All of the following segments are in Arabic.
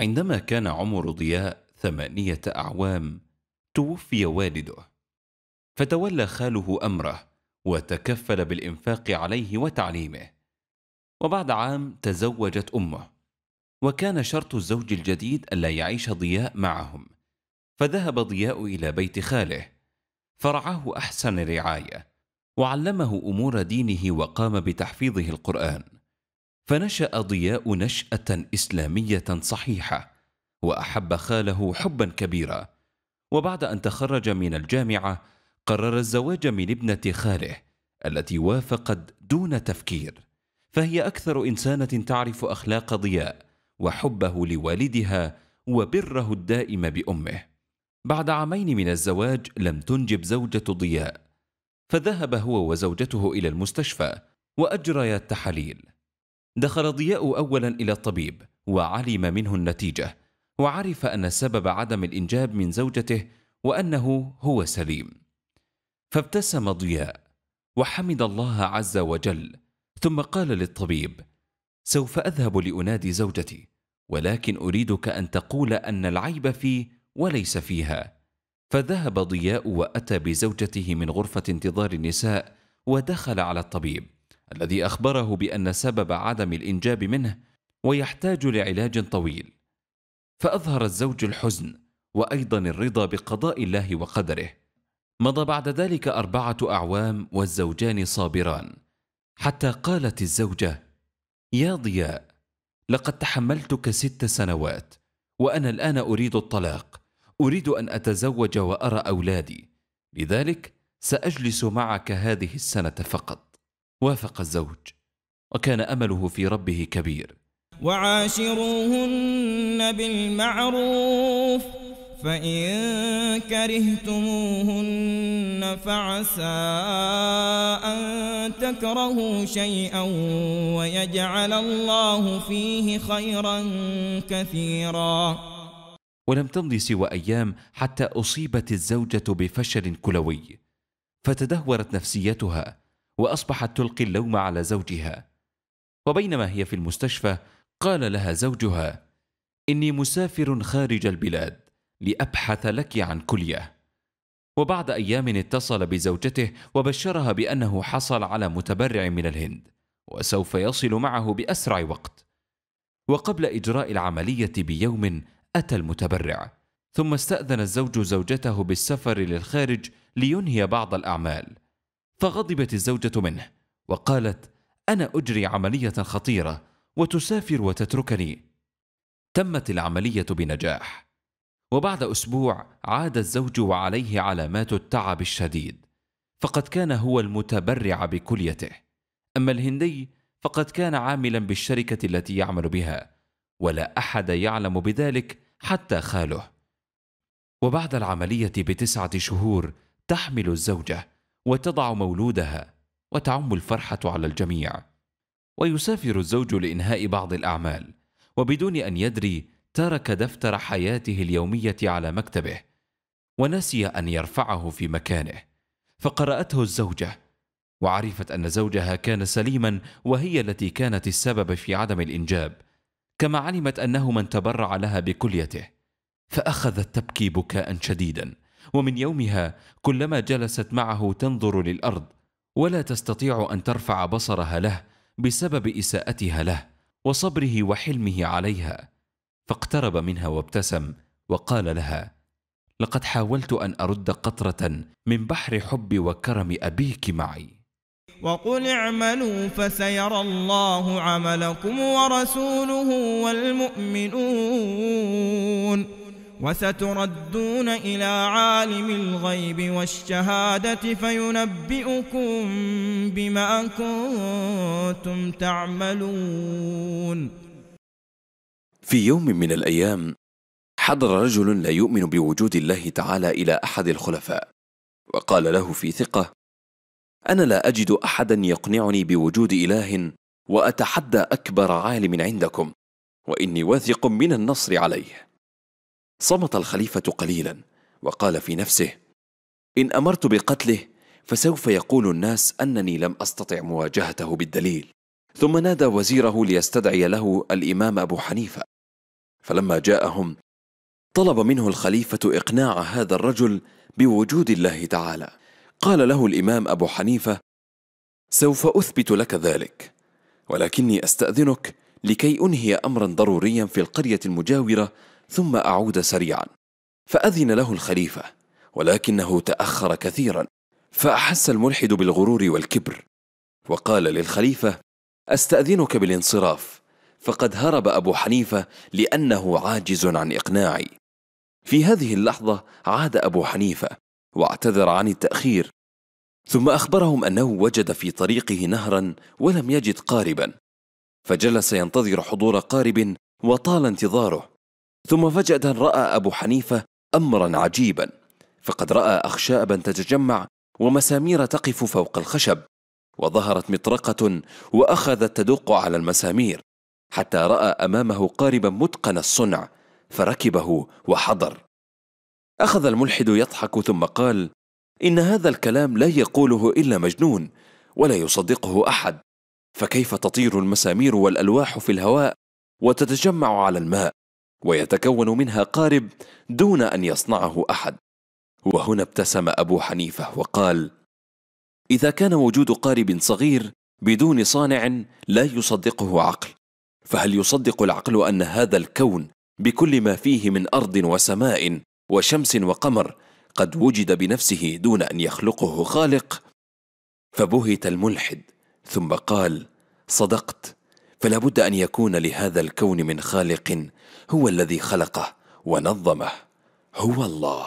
عندما كان عمر ضياء ثمانية أعوام توفي والده فتولى خاله أمره وتكفل بالإنفاق عليه وتعليمه وبعد عام تزوجت أمه وكان شرط الزوج الجديد ألا يعيش ضياء معهم فذهب ضياء إلى بيت خاله فرعاه أحسن رعاية وعلمه أمور دينه وقام بتحفيظه القرآن فنشا ضياء نشاه اسلاميه صحيحه واحب خاله حبا كبيرا وبعد ان تخرج من الجامعه قرر الزواج من ابنه خاله التي وافقت دون تفكير فهي اكثر انسانه تعرف اخلاق ضياء وحبه لوالدها وبره الدائم بامه بعد عامين من الزواج لم تنجب زوجه ضياء فذهب هو وزوجته الى المستشفى واجريا التحاليل دخل ضياء أولا إلى الطبيب وعلم منه النتيجة وعرف أن سبب عدم الإنجاب من زوجته وأنه هو سليم فابتسم ضياء وحمد الله عز وجل ثم قال للطبيب سوف أذهب لأنادي زوجتي ولكن أريدك أن تقول أن العيب في وليس فيها فذهب ضياء وأتى بزوجته من غرفة انتظار النساء ودخل على الطبيب الذي اخبره بان سبب عدم الانجاب منه ويحتاج لعلاج طويل فاظهر الزوج الحزن وايضا الرضا بقضاء الله وقدره مضى بعد ذلك اربعه اعوام والزوجان صابران حتى قالت الزوجه يا ضياء لقد تحملتك ست سنوات وانا الان اريد الطلاق اريد ان اتزوج وارى اولادي لذلك ساجلس معك هذه السنه فقط وافق الزوج وكان أمله في ربه كبير وعاشروهن بالمعروف فإن كرهتموهن فعسى أن تكرهوا شيئا ويجعل الله فيه خيرا كثيرا ولم تمضي سوى أيام حتى أصيبت الزوجة بفشل كلوي فتدهورت نفسيتها وأصبحت تلقي اللوم على زوجها وبينما هي في المستشفى قال لها زوجها إني مسافر خارج البلاد لأبحث لك عن كلية وبعد أيام اتصل بزوجته وبشرها بأنه حصل على متبرع من الهند وسوف يصل معه بأسرع وقت وقبل إجراء العملية بيوم أتى المتبرع ثم استأذن الزوج زوجته بالسفر للخارج لينهي بعض الأعمال فغضبت الزوجة منه وقالت أنا أجري عملية خطيرة وتسافر وتتركني تمت العملية بنجاح وبعد أسبوع عاد الزوج وعليه علامات التعب الشديد فقد كان هو المتبرع بكليته أما الهندي فقد كان عاملا بالشركة التي يعمل بها ولا أحد يعلم بذلك حتى خاله وبعد العملية بتسعة شهور تحمل الزوجة وتضع مولودها وتعم الفرحه على الجميع ويسافر الزوج لانهاء بعض الاعمال وبدون ان يدري ترك دفتر حياته اليوميه على مكتبه ونسي ان يرفعه في مكانه فقراته الزوجه وعرفت ان زوجها كان سليما وهي التي كانت السبب في عدم الانجاب كما علمت انه من تبرع لها بكليته فاخذت تبكي بكاء شديدا ومن يومها كلما جلست معه تنظر للارض ولا تستطيع ان ترفع بصرها له بسبب اساءتها له وصبره وحلمه عليها فاقترب منها وابتسم وقال لها لقد حاولت ان ارد قطره من بحر حب وكرم ابيك معي وقل اعملوا فسيرى الله عملكم ورسوله والمؤمنون وستردون إلى عالم الغيب والشهادة فينبئكم بما كنتم تعملون في يوم من الأيام حضر رجل لا يؤمن بوجود الله تعالى إلى أحد الخلفاء وقال له في ثقة أنا لا أجد أحدا يقنعني بوجود إله وأتحدى أكبر عالم عندكم وإني واثق من النصر عليه صمت الخليفة قليلا وقال في نفسه إن أمرت بقتله فسوف يقول الناس أنني لم أستطع مواجهته بالدليل ثم نادى وزيره ليستدعي له الإمام أبو حنيفة فلما جاءهم طلب منه الخليفة إقناع هذا الرجل بوجود الله تعالى قال له الإمام أبو حنيفة سوف أثبت لك ذلك ولكني أستأذنك لكي أنهي أمرا ضروريا في القرية المجاورة ثم أعود سريعا فأذن له الخليفة ولكنه تأخر كثيرا فأحس الملحد بالغرور والكبر وقال للخليفة أستأذنك بالانصراف فقد هرب أبو حنيفة لأنه عاجز عن إقناعي في هذه اللحظة عاد أبو حنيفة واعتذر عن التأخير ثم أخبرهم أنه وجد في طريقه نهرا ولم يجد قاربا فجلس ينتظر حضور قارب وطال انتظاره ثم فجأة رأى أبو حنيفة أمرا عجيبا فقد رأى أخشابا تتجمع ومسامير تقف فوق الخشب وظهرت مطرقة وأخذت تدق على المسامير حتى رأى أمامه قاربا متقن الصنع فركبه وحضر أخذ الملحد يضحك ثم قال إن هذا الكلام لا يقوله إلا مجنون ولا يصدقه أحد فكيف تطير المسامير والألواح في الهواء وتتجمع على الماء ويتكون منها قارب دون أن يصنعه أحد وهنا ابتسم أبو حنيفة وقال إذا كان وجود قارب صغير بدون صانع لا يصدقه عقل فهل يصدق العقل أن هذا الكون بكل ما فيه من أرض وسماء وشمس وقمر قد وجد بنفسه دون أن يخلقه خالق فبهت الملحد ثم قال صدقت فلا بد أن يكون لهذا الكون من خالق هو الذي خلقه ونظمه هو الله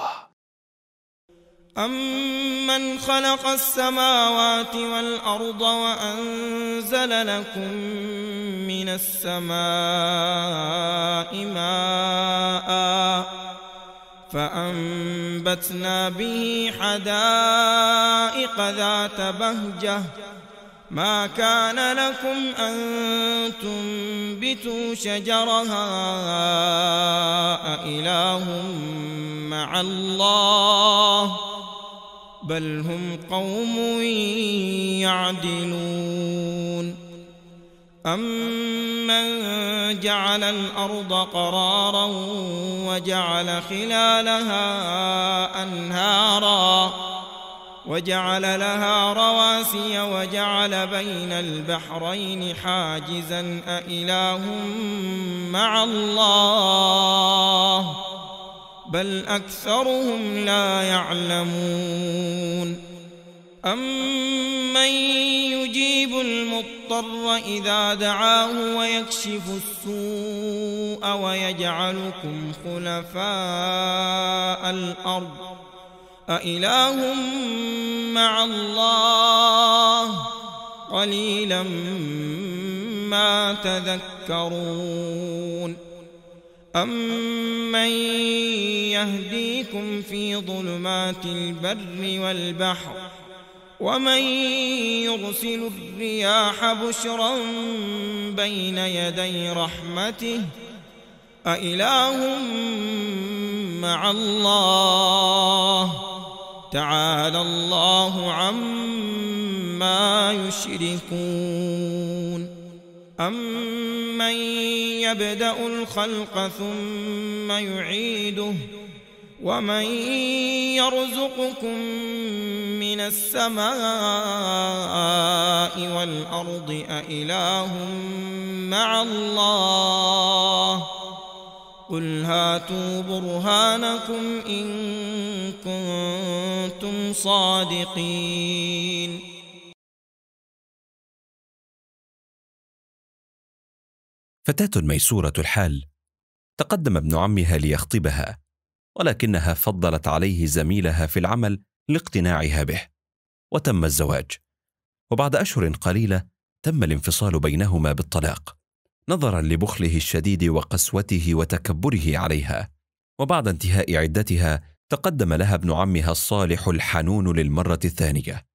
أمن خلق السماوات والأرض وأنزل لكم من السماء ماء فأنبتنا به حدائق ذات بهجة ما كان لكم أن تنبتوا شجرها أإله مع الله بل هم قوم يعدلون أمن جعل الأرض قرارا وجعل خلالها أنهاراً وجعل لها رواسي وجعل بين البحرين حاجزا أإله مع الله بل أكثرهم لا يعلمون أمن يجيب المضطر إذا دعاه ويكشف السوء ويجعلكم خلفاء الأرض أإله مع الله قليلا ما تذكرون أمن يهديكم في ظلمات البر والبحر ومن يرسل الرياح بشرا بين يدي رحمته أإله مع الله تعالى الله عما يشركون أمن يبدأ الخلق ثم يعيده ومن يرزقكم من السماء والأرض أإله مع الله ؟ قل هاتوا برهانكم إن كنتم صادقين فتاة ميسورة الحال تقدم ابن عمها ليخطبها ولكنها فضلت عليه زميلها في العمل لاقتناعها به وتم الزواج وبعد أشهر قليلة تم الانفصال بينهما بالطلاق نظرا لبخله الشديد وقسوته وتكبره عليها وبعد انتهاء عدتها تقدم لها ابن عمها الصالح الحنون للمره الثانيه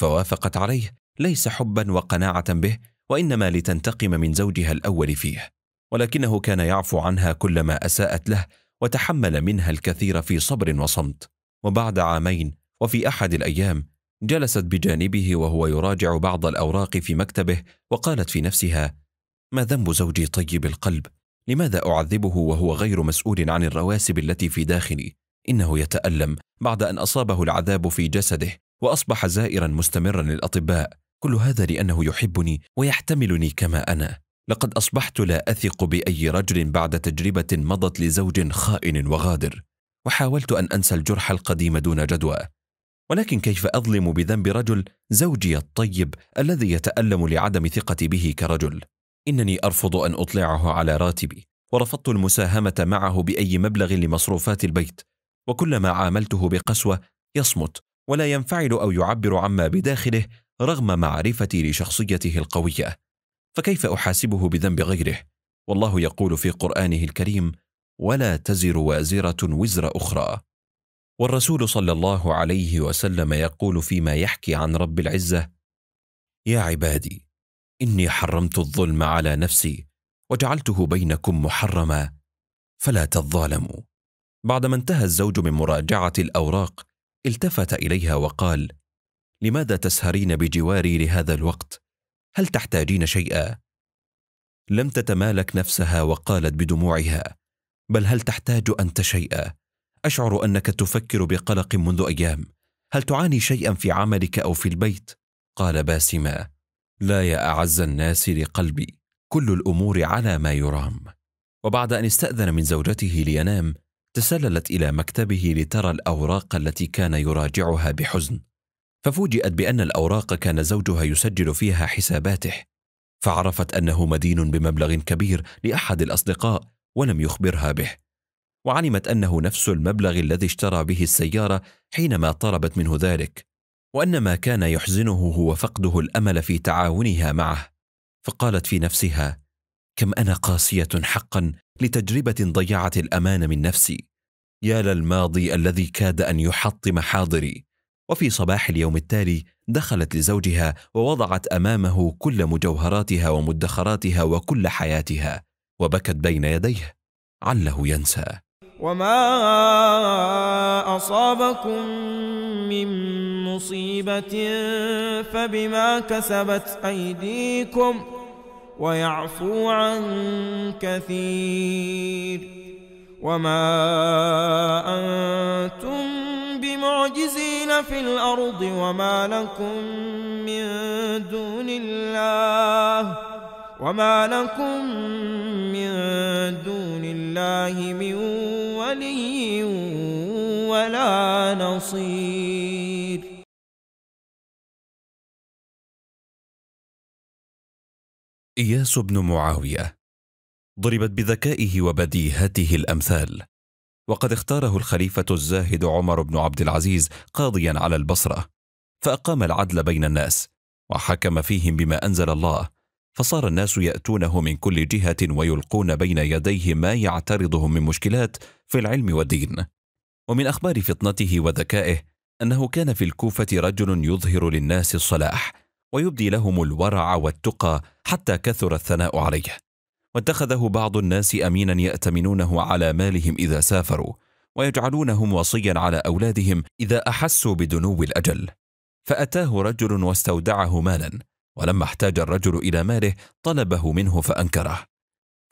فوافقت عليه ليس حبا وقناعه به وانما لتنتقم من زوجها الاول فيه ولكنه كان يعفو عنها كلما اساءت له وتحمل منها الكثير في صبر وصمت وبعد عامين وفي احد الايام جلست بجانبه وهو يراجع بعض الاوراق في مكتبه وقالت في نفسها ما ذنب زوجي طيب القلب لماذا اعذبه وهو غير مسؤول عن الرواسب التي في داخلي انه يتالم بعد ان اصابه العذاب في جسده واصبح زائرا مستمرا للاطباء كل هذا لانه يحبني ويحتملني كما انا لقد اصبحت لا اثق باي رجل بعد تجربه مضت لزوج خائن وغادر وحاولت ان انسى الجرح القديم دون جدوى ولكن كيف اظلم بذنب رجل زوجي الطيب الذي يتالم لعدم ثقتي به كرجل إنني أرفض أن أطلعه على راتبي ورفضت المساهمة معه بأي مبلغ لمصروفات البيت وكلما عاملته بقسوة يصمت ولا ينفعل أو يعبر عما بداخله رغم معرفتي لشخصيته القوية فكيف أحاسبه بذنب غيره؟ والله يقول في قرآنه الكريم ولا تزر وازرة وزر أخرى والرسول صلى الله عليه وسلم يقول فيما يحكي عن رب العزة يا عبادي إني حرمت الظلم على نفسي وجعلته بينكم محرما فلا تظالموا بعدما انتهى الزوج من مراجعة الأوراق التفت إليها وقال لماذا تسهرين بجواري لهذا الوقت؟ هل تحتاجين شيئا؟ لم تتمالك نفسها وقالت بدموعها بل هل تحتاج أنت شيئا؟ أشعر أنك تفكر بقلق منذ أيام هل تعاني شيئا في عملك أو في البيت؟ قال باسما لا يا اعز الناس لقلبي كل الامور على ما يرام وبعد ان استاذن من زوجته لينام تسللت الى مكتبه لترى الاوراق التي كان يراجعها بحزن ففوجئت بان الاوراق كان زوجها يسجل فيها حساباته فعرفت انه مدين بمبلغ كبير لاحد الاصدقاء ولم يخبرها به وعلمت انه نفس المبلغ الذي اشترى به السياره حينما طلبت منه ذلك وان ما كان يحزنه هو فقده الامل في تعاونها معه فقالت في نفسها كم انا قاسيه حقا لتجربه ضيعت الامان من نفسي يا للماضي الذي كاد ان يحطم حاضري وفي صباح اليوم التالي دخلت لزوجها ووضعت امامه كل مجوهراتها ومدخراتها وكل حياتها وبكت بين يديه عله ينسى وما اصابكم من مصيبه فبما كسبت ايديكم ويعفو عن كثير وما انتم بمعجزين في الارض وما لكم من دون الله وما لكم من دون الله من ولي ولا نصير اياس بن معاويه ضربت بذكائه وبديهته الامثال وقد اختاره الخليفه الزاهد عمر بن عبد العزيز قاضيا على البصره فاقام العدل بين الناس وحكم فيهم بما انزل الله فصار الناس ياتونه من كل جهه ويلقون بين يديه ما يعترضهم من مشكلات في العلم والدين ومن اخبار فطنته وذكائه انه كان في الكوفه رجل يظهر للناس الصلاح ويبدي لهم الورع والتقى حتى كثر الثناء عليه واتخذه بعض الناس امينا ياتمنونه على مالهم اذا سافروا ويجعلونهم وصيا على اولادهم اذا احسوا بدنو الاجل فاتاه رجل واستودعه مالا ولما احتاج الرجل إلى ماله طلبه منه فأنكره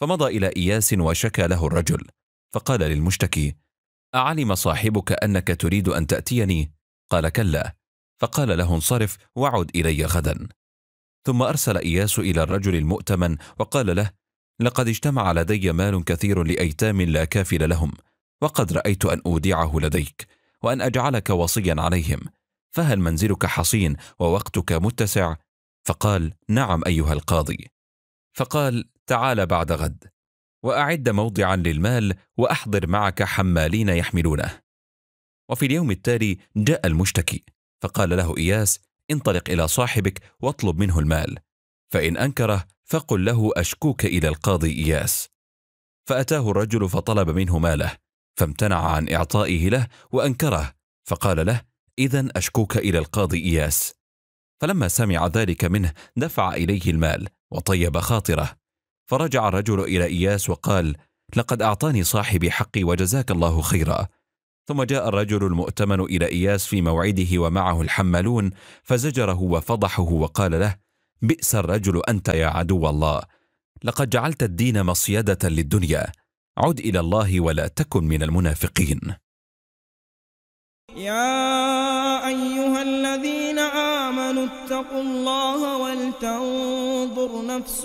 فمضى إلى إياس وشكى له الرجل فقال للمشتكي أعلم صاحبك أنك تريد أن تأتيني؟ قال كلا فقال له انصرف وعد إلي غدا ثم أرسل إياس إلى الرجل المؤتمن وقال له لقد اجتمع لدي مال كثير لأيتام لا كافل لهم وقد رأيت أن أودعه لديك وأن أجعلك وصيا عليهم فهل منزلك حصين ووقتك متسع فقال نعم ايها القاضي فقال تعال بعد غد واعد موضعا للمال واحضر معك حمالين يحملونه وفي اليوم التالي جاء المشتكي فقال له اياس انطلق الى صاحبك واطلب منه المال فان انكره فقل له اشكوك الى القاضي اياس فاتاه الرجل فطلب منه ماله فامتنع عن اعطائه له وانكره فقال له اذا اشكوك الى القاضي اياس فلما سمع ذلك منه دفع إليه المال وطيب خاطره فرجع الرجل إلى إياس وقال لقد أعطاني صاحبي حقي وجزاك الله خيرا ثم جاء الرجل المؤتمن إلى إياس في موعده ومعه الحمالون فزجره وفضحه وقال له بئس الرجل أنت يا عدو الله لقد جعلت الدين مصيدة للدنيا عد إلى الله ولا تكن من المنافقين يا آمنوا اتقوا الله ولتنظر نفس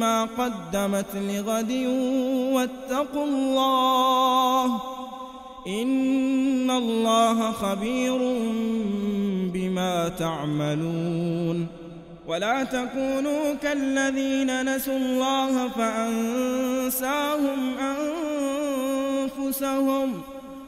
ما قدمت لغد واتقوا الله إن الله خبير بما تعملون ولا تكونوا كالذين نسوا الله فأنساهم أنفسهم ۖ